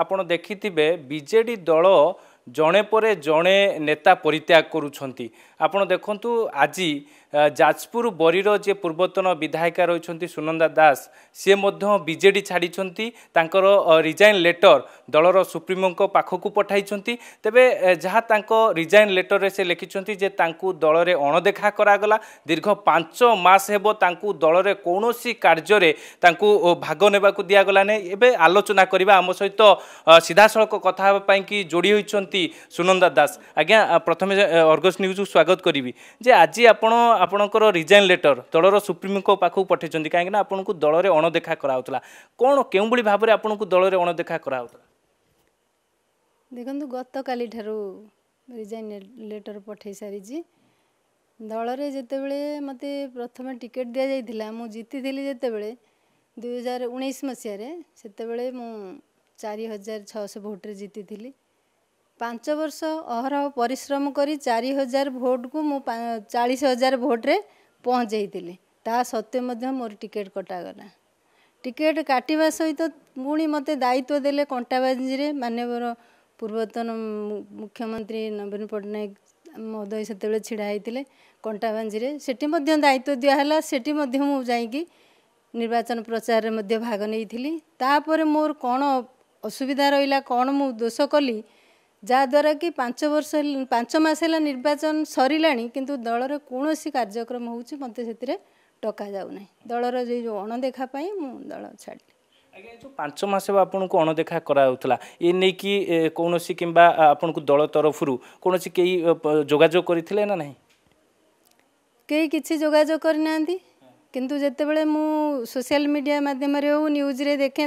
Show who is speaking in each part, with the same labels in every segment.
Speaker 1: ଆପଣ ଦେଖିଥିବେ ବିଜେଡ଼ି ଦଳ ଜଣେ ପରେ ଜଣେ ନେତା ପରିତ୍ୟାଗ କରୁଛନ୍ତି ଆପଣ ଦେଖନ୍ତୁ ଆଜି ଯାଜପୁର ବରିର ଯିଏ ପୂର୍ବତନ ବିଧାୟିକା ରହିଛନ୍ତି ସୁନନ୍ଦା ଦାସ ସିଏ ମଧ୍ୟ ବିଜେଡ଼ି ଛାଡ଼ିଛନ୍ତି ତାଙ୍କର ରିଜାଇନ୍ ଲେଟର ଦଳର ସୁପ୍ରିମୋଙ୍କ ପାଖକୁ ପଠାଇଛନ୍ତି ତେବେ ଯାହା ତାଙ୍କ ରିଜାଇନ୍ ଲେଟରରେ ସେ ଲେଖିଛନ୍ତି ଯେ ତାଙ୍କୁ ଦଳରେ ଅଣଦେଖା କରାଗଲା ଦୀର୍ଘ ପାଞ୍ଚ ମାସ ହେବ ତାଙ୍କୁ ଦଳରେ କୌଣସି କାର୍ଯ୍ୟରେ ତାଙ୍କୁ ଭାଗ ନେବାକୁ ଦିଆଗଲା ନାହିଁ ଏବେ ଆଲୋଚନା କରିବା ଆମ ସହିତ ସିଧାସଳଖ କଥା ହେବା ପାଇଁକି ଯୋଡ଼ି ହୋଇଛନ୍ତି ସୁନନ୍ଦା ଦାସ ଆଜ୍ଞା ପ୍ରଥମେ ଅର୍ଗସ୍ ନ୍ୟୁଜ୍କୁ ସ୍ୱାଗତ କରିବି ଯେ ଆଜି ଆପଣ ଆପଣଙ୍କର ରିଜାଇନ୍ ଲେଟର ଦଳର ସୁପ୍ରିମୋଙ୍କ ପାଖକୁ ପଠାଇଛନ୍ତି କାହିଁକିନା ଆପଣଙ୍କୁ ଦଳରେ ଅଣଦେଖା କରାହଉଥିଲା କ'ଣ କେଉଁଭଳି ଭାବରେ ଆପଣଙ୍କୁ ଦଳରେ ଅଣଦେଖା କରାହଉଥିଲା
Speaker 2: ଦେଖନ୍ତୁ ଗତକାଲି ଠାରୁ ରିଜାଇନ୍ ଲେଟର ପଠାଇ ସାରିଛି ଦଳରେ ଯେତେବେଳେ ମୋତେ ପ୍ରଥମେ ଟିକେଟ୍ ଦିଆଯାଇଥିଲା ମୁଁ ଜିତିଥିଲି ଯେତେବେଳେ ଦୁଇହଜାର ଉଣେଇଶ ମସିହାରେ ସେତେବେଳେ ମୁଁ ଚାରି ହଜାର ଛଅଶହ ଭୋଟ୍ରେ ଜିତିଥିଲି ପାଞ୍ଚ ବର୍ଷ ଅହରହ ପରିଶ୍ରମ କରି ଚାରି ହଜାର ଭୋଟକୁ ମୁଁ ଚାଳିଶ ହଜାର ଭୋଟରେ ପହଞ୍ଚାଇଥିଲି ତାହା ସତ୍ତ୍ୱେ ମଧ୍ୟ ମୋର ଟିକେଟ୍ କଟାଗଲା ଟିକେଟ୍ କାଟିବା ସହିତ ପୁଣି ମୋତେ ଦାୟିତ୍ୱ ଦେଲେ କଣ୍ଟାବାଜିରେ ମାନ୍ୟବର ପୂର୍ବତନ ମୁଖ୍ୟମନ୍ତ୍ରୀ ନବୀନ ପଟ୍ଟନାୟକ ମହୋଦୟ ସେତେବେଳେ ଛିଡ଼ା ହୋଇଥିଲେ କଣ୍ଟାବାଞ୍ଜିରେ ସେଠି ମଧ୍ୟ ଦାୟିତ୍ୱ ଦିଆହେଲା ସେଠି ମଧ୍ୟ ମୁଁ ଯାଇକି ନିର୍ବାଚନ ପ୍ରଚାରରେ ମଧ୍ୟ ଭାଗ ନେଇଥିଲି ତାପରେ ମୋର କ'ଣ ଅସୁବିଧା ରହିଲା କ'ଣ ମୁଁ ଦୋଷ କଲି ଯାହାଦ୍ୱାରା କି ପାଞ୍ଚ ବର୍ଷ ପାଞ୍ଚ ମାସ ହେଲା ନିର୍ବାଚନ ସରିଲାଣି କିନ୍ତୁ ଦଳର କୌଣସି କାର୍ଯ୍ୟକ୍ରମ ହେଉଛି ମୋତେ ସେଥିରେ ଟକାଯାଉନାହିଁ ଦଳର ଯେଉଁ ଯେଉଁ ଅଣଦେଖା ପାଇଁ ମୁଁ ଦଳ ଛାଡ଼ିଲି
Speaker 1: ଆଜ୍ଞା ଯେଉଁ ପାଞ୍ଚ ମାସ ହେବ ଆପଣଙ୍କୁ ଅଣଦେଖା କରାଯାଉଥିଲା ଏ ନେଇକି କୌଣସି କିମ୍ବା ଆପଣଙ୍କୁ ଦଳ ତରଫରୁ କୌଣସି କେହି ଯୋଗାଯୋଗ କରିଥିଲେ ନା ନାହିଁ
Speaker 2: କେହି କିଛି ଯୋଗାଯୋଗ କରିନାହାନ୍ତି କିନ୍ତୁ ଯେତେବେଳେ ମୁଁ ସୋସିଆଲ ମିଡ଼ିଆ ମାଧ୍ୟମରେ ହେଉ ନ୍ୟୁଜରେ ଦେଖେ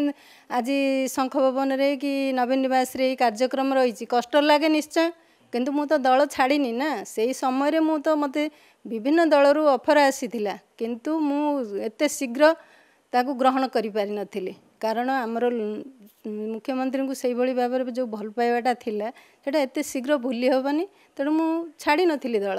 Speaker 2: ଆଜି ଶଙ୍ଖ ଭବନରେ କି ନବୀନ ନିବାସରେ ଏଇ କାର୍ଯ୍ୟକ୍ରମ ରହିଛି କଷ୍ଟ ଲାଗେ ନିଶ୍ଚୟ କିନ୍ତୁ ମୁଁ ତ ଦଳ ଛାଡ଼ିନି ନା ସେଇ ସମୟରେ ମୁଁ ତ ମୋତେ ବିଭିନ୍ନ ଦଳରୁ ଅଫର୍ ଆସିଥିଲା କିନ୍ତୁ ମୁଁ ଏତେ ଶୀଘ୍ର ତାକୁ ଗ୍ରହଣ କରିପାରିନଥିଲି କାରଣ ଆମର ମୁଖ୍ୟମନ୍ତ୍ରୀଙ୍କୁ ସେଇଭଳି ଭାବରେ ଯେଉଁ ଭଲ ପାଇବାଟା ଥିଲା ସେଇଟା ଏତେ ଶୀଘ୍ର ଭୁଲି ହେବନି ତେଣୁ ମୁଁ ଛାଡ଼ିନଥିଲି ଦଳ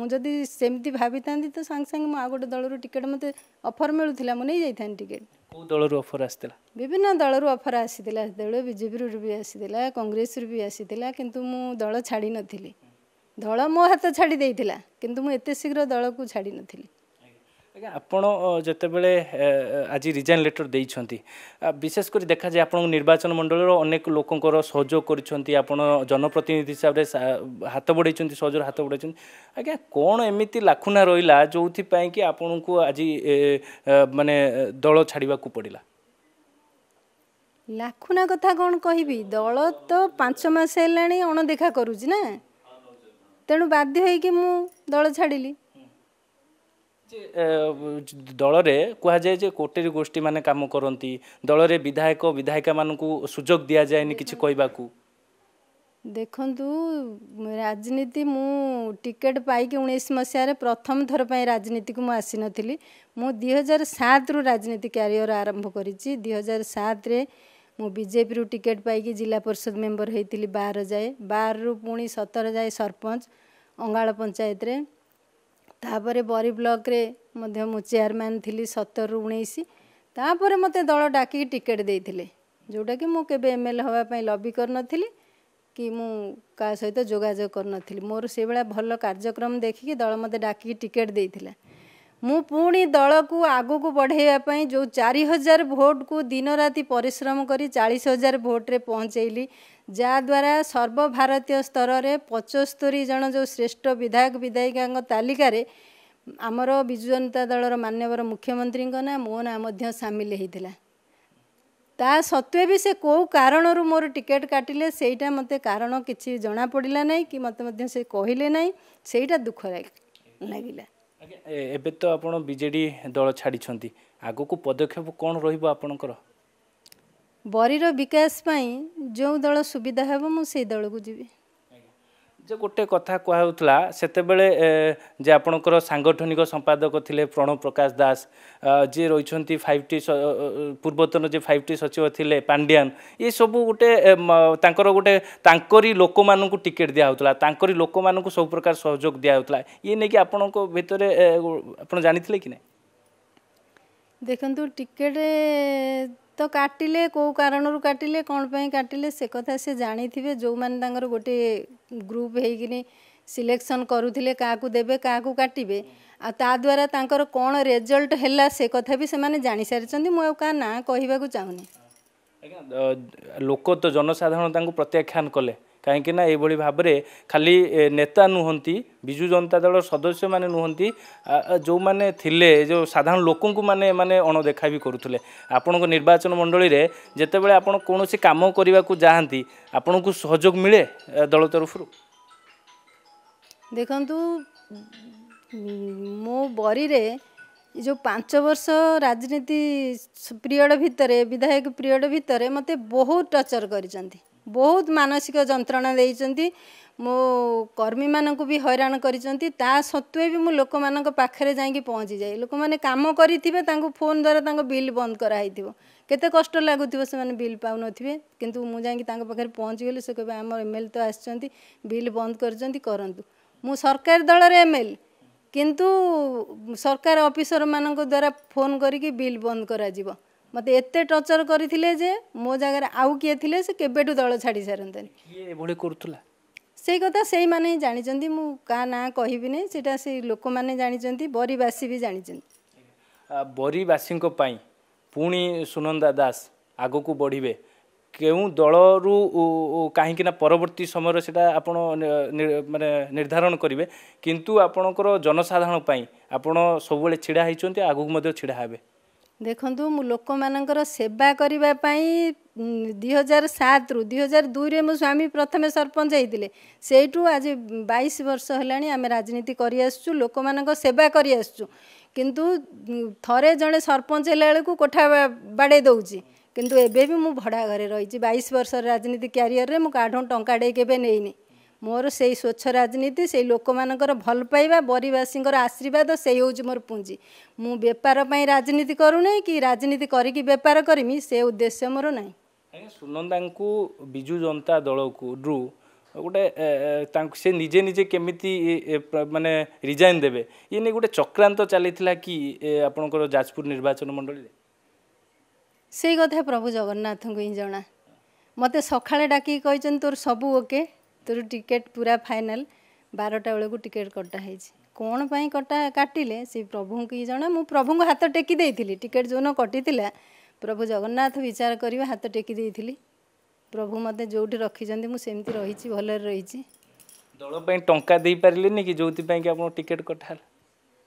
Speaker 2: ମୁଁ ଯଦି ସେମିତି ଭାବିଥାନ୍ତି ତ ସାଙ୍ଗେ ସାଙ୍ଗେ ମୁଁ ଆଉ ଗୋଟେ ଦଳରୁ ଟିକେଟ୍ ମୋତେ ଅଫର୍ ମିଳୁଥିଲା ମୁଁ ନେଇଯାଇଥାନ୍ତି ଟିକେଟ୍
Speaker 1: କେଉଁ ଦଳରୁ ଅଫର୍ ଆସିଥିଲା
Speaker 2: ବିଭିନ୍ନ ଦଳରୁ ଅଫର୍ ଆସିଥିଲା ସେତେବେଳେ ବିଜେପିରୁ ବି ଆସିଥିଲା କଂଗ୍ରେସରୁ ବି ଆସିଥିଲା କିନ୍ତୁ ମୁଁ ଦଳ ଛାଡ଼ିନଥିଲି ଦଳ ମୋ ହାତ ଛାଡ଼ି ଦେଇଥିଲା କିନ୍ତୁ ମୁଁ ଏତେ ଶୀଘ୍ର ଦଳକୁ ଛାଡ଼ିନଥିଲି
Speaker 1: ଆଜ୍ଞା ଆପଣ ଯେତେବେଳେ ଆଜି ରିଜାଇନ୍ ଲେଟର୍ ଦେଇଛନ୍ତି ବିଶେଷ କରି ଦେଖାଯାଏ ଆପଣଙ୍କ ନିର୍ବାଚନ ମଣ୍ଡଳୀର ଅନେକ ଲୋକଙ୍କର ସହଯୋଗ କରିଛନ୍ତି ଆପଣ ଜନପ୍ରତିନିଧି ହିସାବରେ ହାତ ବଢ଼େଇଛନ୍ତି ସହଯୋଗରେ ହାତ ବଢ଼େଇଛନ୍ତି ଆଜ୍ଞା କ'ଣ ଏମିତି ଲାଖୁନା ରହିଲା ଯେଉଁଥିପାଇଁ କି ଆପଣଙ୍କୁ ଆଜି ମାନେ ଦଳ ଛାଡ଼ିବାକୁ ପଡ଼ିଲା
Speaker 2: ଲାଖୁନା କଥା କ'ଣ କହିବି ଦଳ ତ ପାଞ୍ଚ ମାସ ହେଲାଣି ଅଣଦେଖା କରୁଛି ନା ତେଣୁ ବାଧ୍ୟ ହେଇକି ମୁଁ ଦଳ ଛାଡ଼ିଲି
Speaker 1: ଦଳରେ କୁହାଯାଏ ଯେ କୋଟିରୀ ଗୋଷ୍ଠୀମାନେ କାମ କରନ୍ତି ଦଳରେ ବିଧାୟକ ବିଧାୟିକାମାନଙ୍କୁ ସୁଯୋଗ ଦିଆଯାଏନି କିଛି କହିବାକୁ
Speaker 2: ଦେଖନ୍ତୁ ରାଜନୀତି ମୁଁ ଟିକେଟ୍ ପାଇକି ଉଣେଇଶ ମସିହାରେ ପ୍ରଥମ ଥର ପାଇଁ ରାଜନୀତିକୁ ମୁଁ ଆସିନଥିଲି ମୁଁ ଦୁଇ ହଜାର ସାତରୁ ରାଜନୀତି କ୍ୟାରିୟର ଆରମ୍ଭ କରିଛି ଦୁଇ ହଜାର ସାତରେ ମୁଁ ବିଜେପିରୁ ଟିକେଟ୍ ପାଇକି ଜିଲ୍ଲା ପରିଷଦ ମେମ୍ବର ହୋଇଥିଲି ବାର ଯାଏ ବାରରୁ ପୁଣି ସତର ଯାଏ ସରପଞ୍ଚ ଅଙ୍ଗାଳ ପଞ୍ଚାୟତରେ ତାପରେ ବରି ବ୍ଲକରେ ମଧ୍ୟ ମୁଁ ଚେୟାରମ୍ୟାନ୍ ଥିଲି ସତରରୁ ଉଣେଇଶ ତାପରେ ମୋତେ ଦଳ ଡାକିକି ଟିକେଟ୍ ଦେଇଥିଲେ ଯେଉଁଟାକି ମୁଁ କେବେ ଏମ୍ ଏଲ୍ ଏ ହେବା ପାଇଁ ଲବି କରିନଥିଲି କି ମୁଁ କାହା ସହିତ ଯୋଗାଯୋଗ କରିନଥିଲି ମୋର ସେଇଭଳିଆ ଭଲ କାର୍ଯ୍ୟକ୍ରମ ଦେଖିକି ଦଳ ମୋତେ ଡାକିକି ଟିକେଟ୍ ଦେଇଥିଲା ମୁଁ ପୁଣି ଦଳକୁ ଆଗକୁ ବଢ଼େଇବା ପାଇଁ ଯେଉଁ ଚାରି ହଜାର ଭୋଟକୁ ଦିନରାତି ପରିଶ୍ରମ କରି ଚାଳିଶ ହଜାର ଭୋଟରେ ପହଞ୍ଚେଇଲି ଯାହାଦ୍ୱାରା ସର୍ବଭାରତୀୟ ସ୍ତରରେ ପଚସ୍ତରୀ ଜଣ ଯେଉଁ ଶ୍ରେଷ୍ଠ ବିଧାୟକ ବିଧାୟିକାଙ୍କ ତାଲିକାରେ ଆମର ବିଜୁ ଜନତା ଦଳର ମାନ୍ୟବର ମୁଖ୍ୟମନ୍ତ୍ରୀଙ୍କ ନାଁ ମୋ ନାଁ ମଧ୍ୟ ସାମିଲ ହୋଇଥିଲା ତା ସତ୍ତ୍ୱେ ବି ସେ କେଉଁ କାରଣରୁ ମୋର ଟିକେଟ୍ କାଟିଲେ ସେଇଟା ମୋତେ କାରଣ କିଛି ଜଣାପଡ଼ିଲା ନାହିଁ କି ମୋତେ ମଧ୍ୟ ସେ କହିଲେ ନାହିଁ ସେଇଟା ଦୁଃଖ ଲାଗିଲା
Speaker 1: ଆଜ୍ଞା ଏବେ ତ ଆପଣ ବିଜେଡ଼ି ଦଳ ଛାଡ଼ିଛନ୍ତି ଆଗକୁ ପଦକ୍ଷେପ କ'ଣ ରହିବ ଆପଣଙ୍କର
Speaker 2: ବରିର ବିକାଶ ପାଇଁ ଯେଉଁ ଦଳ ସୁବିଧା ହେବ ମୁଁ ସେଇ ଦଳକୁ ଯିବି
Speaker 1: যে ଗୋଟେ କଥା କୁହାହେଉଥିଲା ସେତେବେଳେ ଯେ ଆପଣଙ୍କର ସାଙ୍ଗଠନିକ ସମ୍ପାଦକ ଥିଲେ ପ୍ରଣବ ପ୍ରକାଶ ଦାସ ଯିଏ ରହିଛନ୍ତି ଫାଇଭ୍ ଟି ପୂର୍ବତନ ଯେ ଫାଇଭ୍ ଟି ସଚିବ ଥିଲେ ପାଣ୍ଡିଆନ୍ ଏସବୁ ଗୋଟେ ତାଙ୍କର ଗୋଟେ ତାଙ୍କରି ଲୋକମାନଙ୍କୁ ଟିକେଟ୍ ଦିଆହେଉଥିଲା ତାଙ୍କରି ଲୋକମାନଙ୍କୁ ସବୁ ପ୍ରକାର ସହଯୋଗ ଦିଆହେଉଥିଲା ଇଏ ନେଇକି ଆପଣଙ୍କ ଭିତରେ ଆପଣ ଜାଣିଥିଲେ କି ନାହିଁ
Speaker 2: ଦେଖନ୍ତୁ ଟିକେଟ୍ ତ କାଟିଲେ କେଉଁ କାରଣରୁ କାଟିଲେ କ'ଣ ପାଇଁ କାଟିଲେ ସେ କଥା ସେ ଜାଣିଥିବେ ଯେଉଁମାନେ ତାଙ୍କର ଗୋଟିଏ ଗ୍ରୁପ୍ ହେଇକିନି ସିଲେକ୍ସନ୍ କରୁଥିଲେ କାହାକୁ ଦେବେ କାହାକୁ କାଟିବେ ଆଉ ତାଦ୍ୱାରା ତାଙ୍କର କ'ଣ ରେଜଲ୍ଟ ହେଲା ସେ କଥା ବି ସେମାନେ ଜାଣିସାରିଛନ୍ତି ମୁଁ ଆଉ କାହା ନାଁ କହିବାକୁ ଚାହୁଁନି
Speaker 1: ଆଜ୍ଞା ଲୋକ ତ ଜନସାଧାରଣ ତାଙ୍କୁ ପ୍ରତ୍ୟାଖ୍ୟାନ କଲେ କାହିଁକିନା ଏଇଭଳି ଭାବରେ ଖାଲି ନେତା ନୁହନ୍ତି ବିଜୁ ଜନତା ଦଳ ସଦସ୍ୟମାନେ ନୁହନ୍ତି ଯେଉଁମାନେ ଥିଲେ ଯେଉଁ ସାଧାରଣ ଲୋକଙ୍କୁ ମାନେ ଏମାନେ ଅଣଦେଖା ବି କରୁଥିଲେ ଆପଣଙ୍କ ନିର୍ବାଚନ ମଣ୍ଡଳୀରେ ଯେତେବେଳେ ଆପଣ କୌଣସି କାମ କରିବାକୁ ଯାଆନ୍ତି ଆପଣଙ୍କୁ ସହଯୋଗ ମିଳେ ଦଳ ତରଫରୁ
Speaker 2: ଦେଖନ୍ତୁ ମୋ ବରିରେ ଯେଉଁ ପାଞ୍ଚ ବର୍ଷ ରାଜନୀତି ପିରିୟଡ଼ ଭିତରେ ବିଧାୟକ ପିରିୟଡ଼ ଭିତରେ ମୋତେ ବହୁତ ଟର୍ଚର୍ କରିଛନ୍ତି ବହୁତ ମାନସିକ ଯନ୍ତ୍ରଣା ଦେଇଛନ୍ତି ମୋ କର୍ମୀମାନଙ୍କୁ ବି ହଇରାଣ କରିଛନ୍ତି ତା ସତ୍ତ୍ୱେ ବି ମୁଁ ଲୋକମାନଙ୍କ ପାଖରେ ଯାଇକି ପହଞ୍ଚିଯାଏ ଲୋକମାନେ କାମ କରିଥିବେ ତାଙ୍କୁ ଫୋନ୍ ଦ୍ୱାରା ତାଙ୍କ ବିଲ୍ ବନ୍ଦ କରାହେଇଥିବ କେତେ କଷ୍ଟ ଲାଗୁଥିବ ସେମାନେ ବିଲ୍ ପାଉନଥିବେ କିନ୍ତୁ ମୁଁ ଯାଇକି ତାଙ୍କ ପାଖରେ ପହଞ୍ଚିଗଲି ସେ କହିବେ ଆମର ଏମ୍ ଏଲ୍ ତ ଆସିଛନ୍ତି ବିଲ୍ ବନ୍ଦ କରିଛନ୍ତି କରନ୍ତୁ ମୁଁ ସରକାର ଦଳର ଏମ୍ ଏଲ୍ କିନ୍ତୁ ସରକାର ଅଫିସରମାନଙ୍କ ଦ୍ୱାରା ଫୋନ୍ କରିକି ବିଲ୍ ବନ୍ଦ କରାଯିବ ମୋତେ ଏତେ ଟର୍ଚର କରିଥିଲେ ଯେ ମୋ ଜାଗାରେ ଆଉ କିଏ ଥିଲେ ସେ କେବେଠୁ ଦଳ ଛାଡ଼ି ସାରନ୍ତାନି
Speaker 1: ଏଭଳି କରୁଥିଲା
Speaker 2: ସେଇ କଥା ସେଇମାନେ ହିଁ ଜାଣିଛନ୍ତି ମୁଁ କାହା ନାଁ କହିବିନି ସେଇଟା ସେଇ ଲୋକମାନେ ଜାଣିଛନ୍ତି ବରିବାସୀ ବି ଜାଣିଛନ୍ତି
Speaker 1: ବରିବାସୀଙ୍କ ପାଇଁ ପୁଣି ସୁନନ୍ଦା ଦାସ ଆଗକୁ ବଢ଼ିବେ କେଉଁ ଦଳରୁ କାହିଁକି ନା ପରବର୍ତ୍ତୀ ସମୟରେ ସେଇଟା ଆପଣ ମାନେ ନିର୍ଦ୍ଧାରଣ କରିବେ କିନ୍ତୁ ଆପଣଙ୍କର ଜନସାଧାରଣ ପାଇଁ ଆପଣ ସବୁବେଳେ ଛିଡ଼ା ହେଇଛନ୍ତି ଆଗକୁ ମଧ୍ୟ ଛିଡ଼ା ହେବେ
Speaker 2: ଦେଖନ୍ତୁ ମୁଁ ଲୋକମାନଙ୍କର ସେବା କରିବା ପାଇଁ ଦୁଇ ହଜାର ସାତରୁ ଦୁଇ ହଜାର ଦୁଇରେ ମୋ ସ୍ୱାମୀ ପ୍ରଥମେ ସରପଞ୍ଚ ହେଇଥିଲେ ସେଇଠୁ ଆଜି ବାଇଶ ବର୍ଷ ହେଲାଣି ଆମେ ରାଜନୀତି କରିଆସୁଛୁ ଲୋକମାନଙ୍କ ସେବା କରିଆସୁଛୁ କିନ୍ତୁ ଥରେ ଜଣେ ସରପଞ୍ଚ ହେଲା ବେଳକୁ କୋଠା ବାଡ଼େଇ ଦେଉଛି କିନ୍ତୁ ଏବେ ବି ମୁଁ ଭଡ଼ା ଘରେ ରହିଛି ବାଇଶ ବର୍ଷର ରାଜନୀତି କ୍ୟାରିୟରରେ ମୁଁ କାଢ଼ୁ ଟଙ୍କାଟେ କେବେ ନେଇନି ମୋର ସେଇ ସ୍ୱଚ୍ଛ ରାଜନୀତି ସେଇ ଲୋକମାନଙ୍କର ଭଲ ପାଇବା ବରିବାସୀଙ୍କର ଆଶୀର୍ବାଦ ସେଇ ହେଉଛି ମୋର ପୁଞ୍ଜି ମୁଁ ବେପାର ପାଇଁ ରାଜନୀତି କରୁନାହିଁ କି ରାଜନୀତି କରିକି ବେପାର କରିମି ସେ ଉଦ୍ଦେଶ୍ୟ ମୋର ନାହିଁ
Speaker 1: ସୁନନ୍ଦାଙ୍କୁ ବିଜୁ ଜନତା ଦଳକୁ ରୁ ଗୋଟେ ତାଙ୍କୁ ସେ ନିଜେ ନିଜେ କେମିତି ମାନେ ରିଜାଇନ୍ ଦେବେ ଇଏ ନେଇ ଗୋଟେ ଚକ୍ରାନ୍ତ ଚାଲିଥିଲା କି ଆପଣଙ୍କର ଯାଜପୁର ନିର୍ବାଚନ ମଣ୍ଡଳୀରେ
Speaker 2: ସେଇ କଥା ପ୍ରଭୁ ଜଗନ୍ନାଥଙ୍କୁ ହିଁ ଜଣା ମୋତେ ସକାଳେ ଡାକିକି କହିଛନ୍ତି ତୋର ସବୁ ଓକେ ଭିତରୁ ଟିକେଟ୍ ପୁରା ଫାଇନାଲ୍ ବାରଟା ବେଳକୁ ଟିକେଟ୍ କଟା ହେଇଛି କ'ଣ ପାଇଁ କଟା କାଟିଲେ ସେ ପ୍ରଭୁଙ୍କୁ ହିଁ ଜଣା ମୁଁ ପ୍ରଭୁଙ୍କୁ ହାତ ଟେକି ଦେଇଥିଲି ଟିକେଟ୍ ଯେଉଁଦିନ କଟିଥିଲା ପ୍ରଭୁ ଜଗନ୍ନାଥ ବିଚାର କରିବେ ହାତ ଟେକି ଦେଇଥିଲି ପ୍ରଭୁ ମୋତେ ଯେଉଁଠି ରଖିଛନ୍ତି ମୁଁ ସେମିତି ରହିଛି ଭଲରେ ରହିଛି
Speaker 1: ଦଳ ପାଇଁ ଟଙ୍କା ଦେଇପାରିଲେନି କି ଯେଉଁଥିପାଇଁ କି ଆପଣ ଟିକେଟ୍ କଟା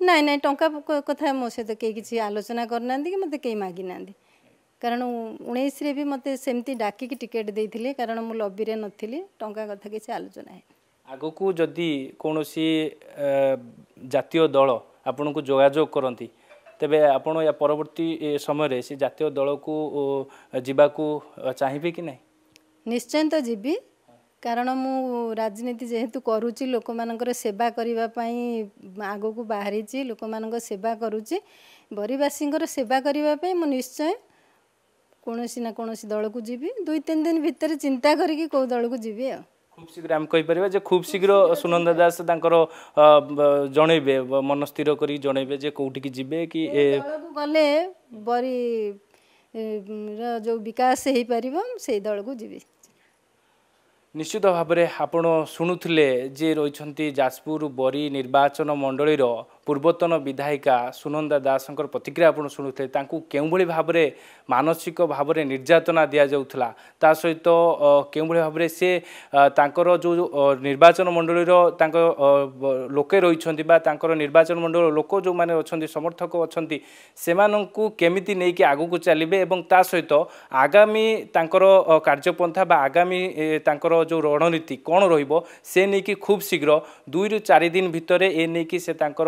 Speaker 2: ନାଇଁ ନାଇଁ ଟଙ୍କା କଥା ମୋ ସହିତ କେହି କିଛି ଆଲୋଚନା କରିନାହାନ୍ତି କି ମୋତେ କେହି ମାଗିନାହାନ୍ତି କାରଣ ଉଣେଇଶରେ ବି ମୋତେ ସେମିତି ଡାକିକି ଟିକେଟ୍ ଦେଇଥିଲେ କାରଣ ମୁଁ ଲବିରେ ନଥିଲି ଟଙ୍କା କଥା କିଛି ଆଲୋଚନା ହେଁ
Speaker 1: ଆଗକୁ ଯଦି କୌଣସି ଜାତୀୟ ଦଳ ଆପଣଙ୍କୁ ଯୋଗାଯୋଗ କରନ୍ତି ତେବେ ଆପଣ ୟା ପରବର୍ତ୍ତୀ ସମୟରେ ସେ ଜାତୀୟ ଦଳକୁ ଯିବାକୁ ଚାହିଁବେ କି ନାହିଁ
Speaker 2: ନିଶ୍ଚୟତଃ ଯିବି କାରଣ ମୁଁ ରାଜନୀତି ଯେହେତୁ କରୁଛି ଲୋକମାନଙ୍କର ସେବା କରିବା ପାଇଁ ଆଗକୁ ବାହାରିଛି ଲୋକମାନଙ୍କ ସେବା କରୁଛି ବରିବାସୀଙ୍କର ସେବା କରିବା ପାଇଁ ମୁଁ ନିଶ୍ଚୟ କୌଣସି ନା କୌଣସି ଦଳକୁ ଯିବି ଦୁଇ ତିନି ଦିନ ଭିତରେ ଚିନ୍ତା କରିକି କେଉଁ ଦଳକୁ ଯିବି ଆଉ
Speaker 1: ଖୁବ୍ ଶୀଘ୍ର ଆମେ କହିପାରିବା ଯେ ଖୁବ୍ ଶୀଘ୍ର ସୁନନ୍ଦା ଦାସ ତାଙ୍କର ଜଣେଇବେ ମନ ସ୍ଥିର କରିକି ଜଣେଇବେ ଯେ କେଉଁଠିକି ଯିବେ କି ଦଳକୁ
Speaker 2: ଗଲେ ବରି ଯେଉଁ ବିକାଶ ହେଇପାରିବ ସେଇ ଦଳକୁ ଯିବି
Speaker 1: ନିଶ୍ଚିତ ଭାବରେ ଆପଣ ଶୁଣୁଥିଲେ ଯିଏ ରହିଛନ୍ତି ଯାଜପୁର ବରୀ ନିର୍ବାଚନ ମଣ୍ଡଳୀର ପୂର୍ବତନ ବିଧାୟିକା ସୁନନ୍ଦା ଦାସଙ୍କର ପ୍ରତିକ୍ରିୟା ଆପଣ ଶୁଣୁଥିଲେ ତାଙ୍କୁ କେଉଁଭଳି ଭାବରେ ମାନସିକ ଭାବରେ ନିର୍ଯାତନା ଦିଆଯାଉଥିଲା ତା ସହିତ କେଉଁଭଳି ଭାବରେ ସେ ତାଙ୍କର ଯେଉଁ ନିର୍ବାଚନ ମଣ୍ଡଳୀର ତାଙ୍କ ଲୋକେ ରହିଛନ୍ତି ବା ତାଙ୍କର ନିର୍ବାଚନ ମଣ୍ଡଳୀର ଲୋକ ଯେଉଁମାନେ ଅଛନ୍ତି ସମର୍ଥକ ଅଛନ୍ତି ସେମାନଙ୍କୁ କେମିତି ନେଇକି ଆଗକୁ ଚାଲିବେ ଏବଂ ତା ସହିତ ଆଗାମୀ ତାଙ୍କର କାର୍ଯ୍ୟପନ୍ଥା ବା ଆଗାମୀ ତାଙ୍କର ଯେଉଁ ରଣନୀତି କ'ଣ ରହିବ ସେ ନେଇକି ଖୁବ୍ ଶୀଘ୍ର ଦୁଇରୁ ଚାରି ଦିନ ଭିତରେ ଏ ନେଇକି ସେ ତାଙ୍କର